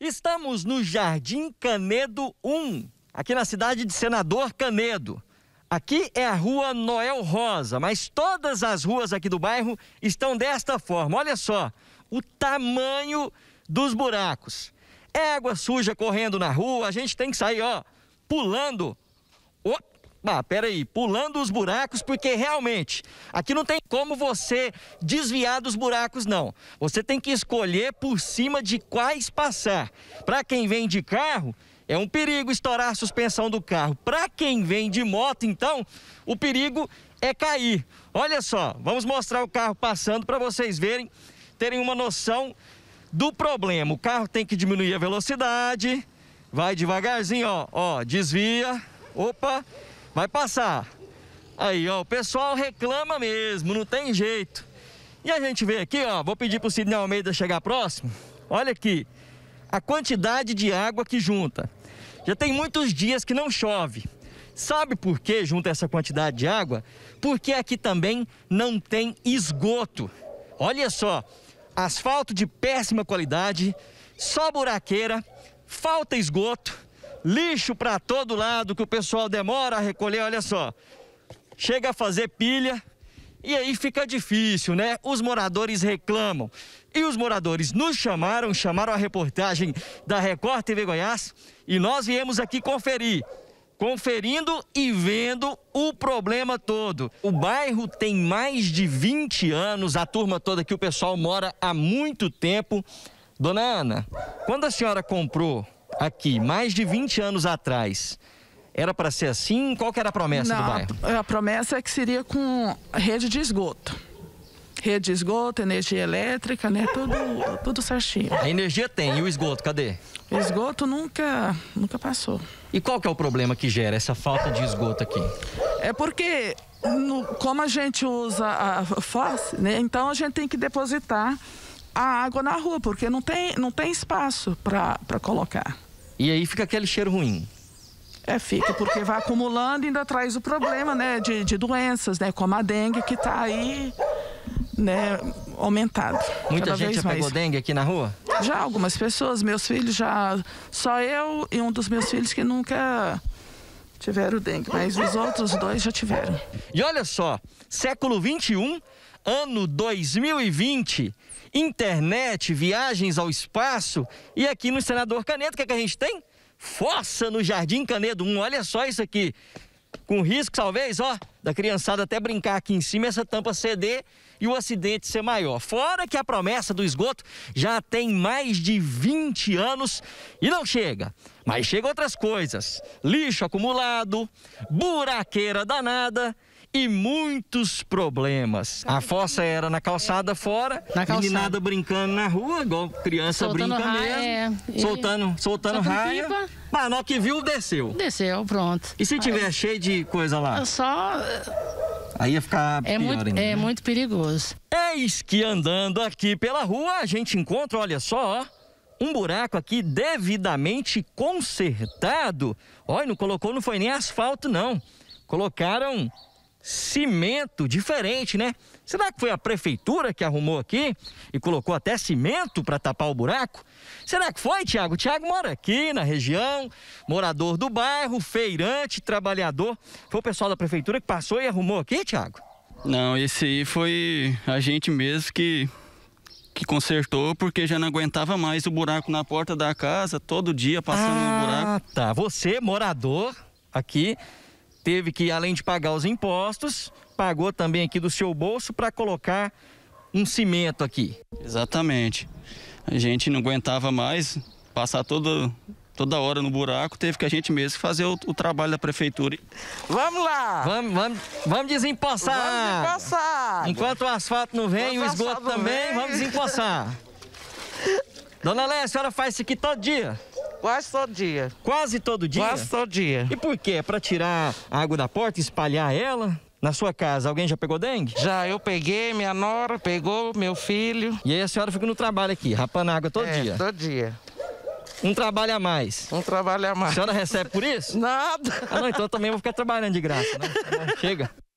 Estamos no Jardim Canedo 1, aqui na cidade de Senador Canedo. Aqui é a rua Noel Rosa, mas todas as ruas aqui do bairro estão desta forma. Olha só o tamanho dos buracos. É água suja correndo na rua, a gente tem que sair, ó, pulando. Oh, ah, peraí, pulando os buracos, porque realmente aqui não tem como você desviar dos buracos, não. Você tem que escolher por cima de quais passar. Para quem vem de carro, é um perigo estourar a suspensão do carro. Para quem vem de moto, então, o perigo é cair. Olha só, vamos mostrar o carro passando para vocês verem, terem uma noção do problema. O carro tem que diminuir a velocidade, vai devagarzinho, ó, ó, desvia. Opa, Vai passar. Aí, ó, o pessoal reclama mesmo, não tem jeito. E a gente vê aqui, ó, vou pedir pro Sidney Almeida chegar próximo. Olha aqui, a quantidade de água que junta. Já tem muitos dias que não chove. Sabe por que junta essa quantidade de água? Porque aqui também não tem esgoto. Olha só, asfalto de péssima qualidade, só buraqueira, falta esgoto lixo para todo lado que o pessoal demora a recolher, olha só. Chega a fazer pilha e aí fica difícil, né? Os moradores reclamam. E os moradores nos chamaram, chamaram a reportagem da Record TV Goiás e nós viemos aqui conferir. Conferindo e vendo o problema todo. O bairro tem mais de 20 anos, a turma toda que o pessoal mora há muito tempo. Dona Ana, quando a senhora comprou aqui mais de 20 anos atrás, era para ser assim? Qual que era a promessa Não, do bairro? A, promessa é que seria com rede de esgoto. Rede de esgoto, energia elétrica, né? Tudo, tudo certinho. A energia tem, e o esgoto, cadê? O esgoto nunca, nunca passou. E qual que é o problema que gera essa falta de esgoto aqui? É porque, no, como a gente usa a fosse, né? Então a gente tem que depositar a água na rua, porque não tem, não tem espaço para colocar. E aí fica aquele cheiro ruim. É, fica, porque vai acumulando e ainda traz o problema, né, de, de doenças, né, como a dengue que está aí, né, aumentado. Muita gente já pegou mais. dengue aqui na rua? Já, algumas pessoas, meus filhos já, só eu e um dos meus filhos que nunca tiveram dengue, mas os outros dois já tiveram. E olha só, século 21, ano 2020, internet, viagens ao espaço. E aqui no Senador Canedo, o que, é que a gente tem? Fossa no Jardim Canedo 1. Olha só isso aqui. Com risco, talvez, ó, da criançada até brincar aqui em cima, essa tampa ceder e o acidente ser maior. Fora que a promessa do esgoto já tem mais de 20 anos e não chega. Mas chega outras coisas: lixo acumulado, buraqueira danada e muitos problemas. A fossa era na calçada fora, na calçada. meninada brincando na rua, igual criança soltando brinca raia, mesmo, é, e... soltando, soltando, soltando raia. Pipa. Mas nó que viu, desceu. Desceu, pronto. E se Aí... tiver cheio de coisa lá? É só... Aí ia ficar é muito, ainda, É né? muito perigoso. Eis que andando aqui pela rua, a gente encontra, olha só, um buraco aqui devidamente consertado. Olha, não colocou, não foi nem asfalto, não. Colocaram cimento diferente, né? Será que foi a prefeitura que arrumou aqui e colocou até cimento para tapar o buraco? Será que foi, Tiago? Tiago mora aqui na região, morador do bairro, feirante, trabalhador. Foi o pessoal da prefeitura que passou e arrumou aqui, Tiago? Não, esse aí foi a gente mesmo que que consertou porque já não aguentava mais o buraco na porta da casa, todo dia passando ah, um buraco. Ah, tá. Você, morador aqui, teve que, além de pagar os impostos, pagou também aqui do seu bolso para colocar um cimento aqui. Exatamente. A gente não aguentava mais passar toda toda hora no buraco, teve que a gente mesmo fazer o, o trabalho da prefeitura. Vamos lá! Vamos, vamos, vamos desempossar! Vamos Enquanto o asfalto não vem, Enquanto o esgoto também, vem. vamos desempossar! Dona Léa, a senhora faz isso aqui todo dia? Quase todo dia. Quase todo dia? Quase todo dia. E por quê? É Para tirar a água da porta, espalhar ela? Na sua casa, alguém já pegou dengue? Já, eu peguei, minha nora pegou, meu filho. E aí a senhora fica no trabalho aqui, rapando água todo é, dia? todo dia. Um trabalho a mais. Um trabalho a mais. A senhora recebe por isso? Nada. Ah, não, então eu também vou ficar trabalhando de graça, né? Então, chega.